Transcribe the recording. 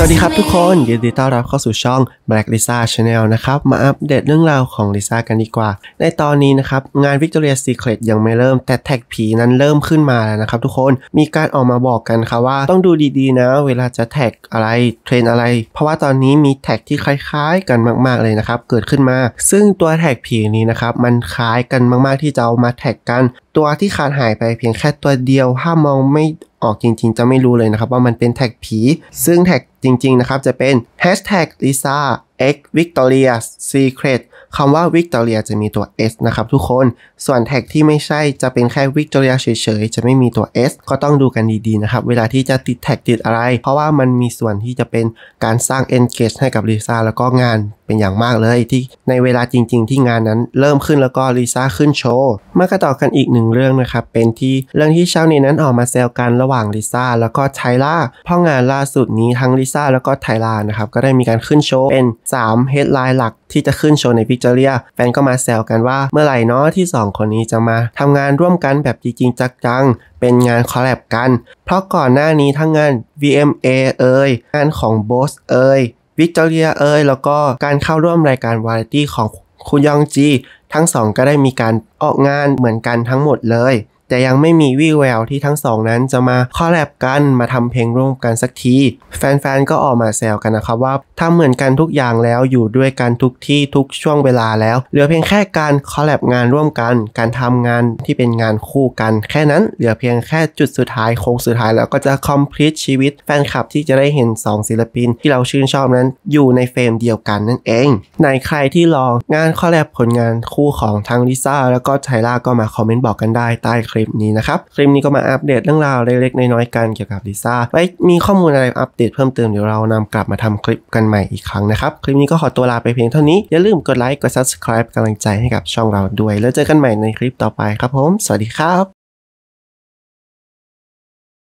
สวัสดีครับทุกคน ยินดีต้อนรับเข้าสู่ช่อง Black Lisa Channel นะครับ มาอัปเดตเรื่องราวของลิซ่ากันดีกว่า ในตอนนี้นะครับ งาน Victoria's Secret ยังไม่เริ่มแต่แท็กผีนั้นเริ่มขึ้นมาแล้วนะครับทุกคนมีการออกมาบอกกันค่ะว่า ต้องดูดีๆนะเวลาจะแท็กอะไร เทรนอะไร เพราะว่าตอนนี้มีแท็กที่คล้ายๆกันมากๆเลยนะครับ เกิดขึ้นมา ซึ่งตัวแท็กผีนี้นะครับมันคล้ายกันมากๆที่จะเอามาแท็กกัน ตัวที่ขาดหายไปเพียงแค่ตัวเดียวถ้ามองไม่ออกจริงๆจะไม่รู้เลยนะครับว่ามันเป็นแท็กผี ซึ่งแท็กจริงๆนะครับจะเป็น hashtag lisa x victoria secret คำว่า victoria จะมีตัว s นะครับทุกคนส่วนแท็กที่ไม่ใช่จะเป็นแค่ victoria เฉยๆ จะไม่มีตัว s ก็ต้องดูกันดีๆนะครับเวลาที่จะติดแท็กติดอะไร เพราะว่ามันมีส่วนที่จะเป็นการสร้าง engage ให้กับ lisa แล้วก็งานเป็นอย่างมากเลยที่ในเวลาจริงๆที่งานนั้นเริ่มขึ้นแล้วก็ลิซ่าขึ้นโชว์มากระต่อกันอีกหนึ่งเรื่องนะครับเป็นที่เรื่องที่ชาวเน็ตนั้นออกมาแซวกันระหว่างลิซ่าแล้วก็ไทล่าเพราะงานล่าสุดนี้ทั้งลิซ่าแล้วก็ไทล่านะครับก็ได้มีการขึ้นโชว์เป็น3เฮดไลน์หลักที่จะขึ้นโชว์ในพิจิเรียแฟนก็มาแซวกันว่าเมื่อไหร่นาะที่ 2 คนนี้จะมา ทำงานร่วมกันแบบจริงๆจังๆเป็นงานคอลแลบกันเพราะก่อนหน้านี้ทั้งงาน VMA เอ่ยงานของ b o s เอ่ยวิกตอเรียเอยแล้วก็การเข้าร่วมรายการวาไรตี้ของคุณยองจี ทั้งสองก็ได้มีการออกงานเหมือนกันทั้งหมดเลยแต่ยังไม่มีวี่แววที่ทั้งสองนั้นจะมาคอลแลบกันมาทำเพลงร่วมกันสักทีแฟนๆก็ออกมาแซวกันนะครับว่าถ้าเหมือนกันทุกอย่างแล้วอยู่ด้วยกันทุกที่ทุกช่วงเวลาแล้วเหลือเพียงแค่การคอลแลบงานร่วมกัน การทำงานที่เป็นงานคู่กันแค่นั้น เหลือเพียงแค่จุดสุดท้ายโค้งสุดท้ายแล้วก็จะคอมพลีทชีวิตแฟนคลับที่จะได้เห็น2 ศิลปิน ที่เราชื่นชอบนั้น อยู่ในเฟรมเดียวกันนั่นเอง ในใครที่รองานคอลแลบผลงานคู่ของทั้งลิซ่าแล้วก็ไทล่าก็มาคอมเมนต์บอกกันได้ ใต้คลิปลิปนี้นะครับ คลิปนี้ก็มาอัปเดตเรื่องราวเล็กๆน้อยๆกันเกี่ยวกับลิซ่าไว้ มีข้อมูลอะไรอัปเดตเพิ่มเติมเดี๋ยวเรานำกลับมาทำคลิปกันใหม่อีกครั้งนะครับ คลิปนี้ก็ขอตัวลาไปเพียงเท่านี้ อย่าลืมกดไลค์กด subscribe กำลังใจให้กับช่องเราด้วย แล้วเจอกันใหม่ในคลิปต่อไปครับผม สวัสดีครับ